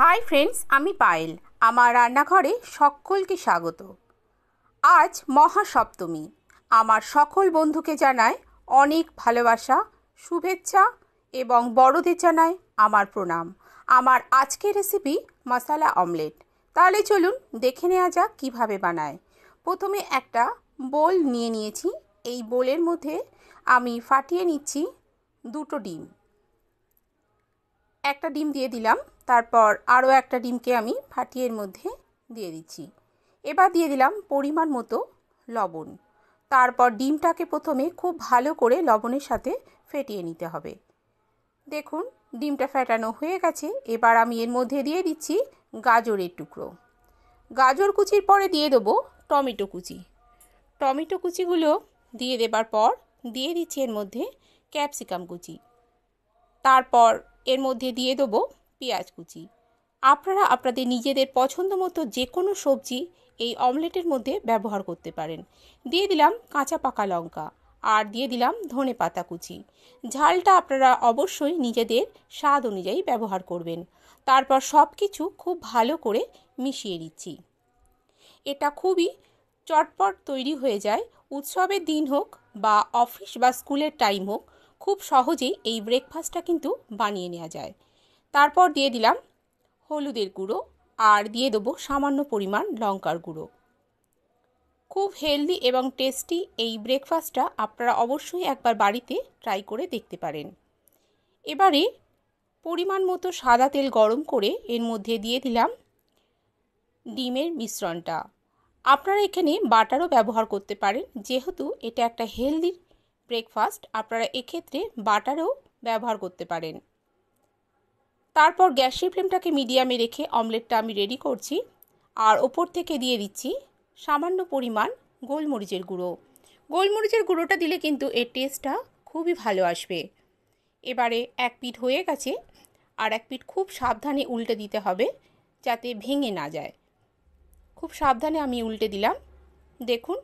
hi friends আমি পায়েল আমার রান্নাঘরে সকলকে স্বাগত আজ মহাসপ্তমী আমার সকল বন্ধুকে জানায় অনেক ভালোবাসা শুভেচ্ছা এবং বড়দের জানায় আমার প্রণাম আমার আজকের রেসিপি মশালা অমলেট তাহলে চলুন দেখে নেওয়া যাক কীভাবে বানায় প্রথমে একটা বোল নিয়ে নিয়েছি এই বোলের মধ্যে আমি ফাটিয়ে নিচ্ছি দুটো ডিম একটা ডিম দিয়ে দিলাম তারপর আরও একটা ডিমকে আমি ফাটিয়ে এর মধ্যে দিয়ে দিচ্ছি এবার দিয়ে দিলাম পরিমাণ মতো লবণ তারপর ডিমটাকে প্রথমে খুব ভালো করে লবণের সাথে ফেটিয়ে নিতে হবে দেখুন ডিমটা ফেটানো হয়ে গেছে এবার আমি এর মধ্যে দিয়ে দিচ্ছি গাজরের টুকরো গাজর কুচির পরে দিয়ে দেবো টমেটো কুচি টমেটো কুচিগুলো দিয়ে দেবার পর দিয়ে দিচ্ছি এর মধ্যে ক্যাপসিকাম কুচি তারপর এর মধ্যে দিয়ে দেবো পেঁয়াজ কুচি আপনারা আপনাদের নিজেদের পছন্দ মতো যে কোনো সবজি এই অমলেটের মধ্যে ব্যবহার করতে পারেন দিয়ে দিলাম কাঁচা পাকা লঙ্কা আর দিয়ে দিলাম ধনে পাতা কুচি ঝালটা আপনারা অবশ্যই নিজেদের স্বাদ অনুযায়ী ব্যবহার করবেন তারপর সব কিছু খুব ভালো করে মিশিয়ে দিচ্ছি এটা খুবই চটপট তৈরি হয়ে যায় উৎসবের দিন হোক বা অফিস বা স্কুলের টাইম হোক খুব সহজেই এই ব্রেকফাস্টটা কিন্তু বানিয়ে নেওয়া যায় তারপর দিয়ে দিলাম হলুদের গুঁড়ো আর দিয়ে দেবো সামান্য পরিমাণ লঙ্কার গুঁড়ো খুব হেলদি এবং টেস্টি এই ব্রেকফাস্টটা আপনারা অবশ্যই একবার বাড়িতে ট্রাই করে দেখতে পারেন এবারে পরিমাণ মতো সাদা তেল গরম করে এর মধ্যে দিয়ে দিলাম ডিমের মিশ্রণটা আপনারা এখানে বাটারও ব্যবহার করতে পারেন যেহেতু এটা একটা হেলদি ব্রেকফাস্ট আপনারা এক্ষেত্রে বাটারও ব্যবহার করতে পারেন তারপর গ্যাসের ফ্লেমটাকে মিডিয়ামে রেখে অমলেটটা আমি রেডি করছি আর ওপর থেকে দিয়ে দিচ্ছি সামান্য পরিমাণ গোলমরিচের গুঁড়ো গোলমরিচের গুঁড়োটা দিলে কিন্তু এর টেস্টটা খুবই ভালো আসবে এবারে এক পিঠ হয়ে গেছে আর এক পিঠ খুব সাবধানে উল্টে দিতে হবে যাতে ভেঙে না যায় খুব সাবধানে আমি উল্টে দিলাম দেখুন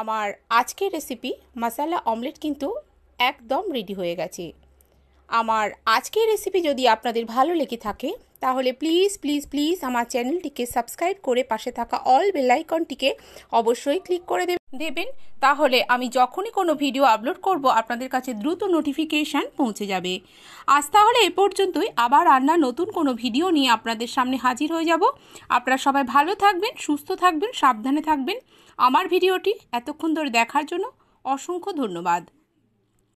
আমার আজকের রেসিপি মশালা অমলেট কিন্তু একদম রেডি হয়ে গেছে আমার আজকের রেসিপি যদি আপনাদের ভালো লেগে থাকে তাহলে প্লিজ প্লিজ প্লিজ আমার চ্যানেলটিকে সাবস্ক্রাইব করে পাশে থাকা অল বেলাইকনটিকে অবশ্যই ক্লিক করে দেবেন তাহলে আমি যখনই কোনো ভিডিও আপলোড করব আপনাদের কাছে দ্রুত নোটিফিকেশান পৌঁছে যাবে আজ তাহলে এ পর্যন্তই আবার রান্না নতুন কোনো ভিডিও নিয়ে আপনাদের সামনে হাজির হয়ে যাব আপনারা সবাই ভালো থাকবেন সুস্থ থাকবেন সাবধানে থাকবেন আমার ভিডিওটি এতক্ষণ ধরে দেখার জন্য অসংখ্য ধন্যবাদ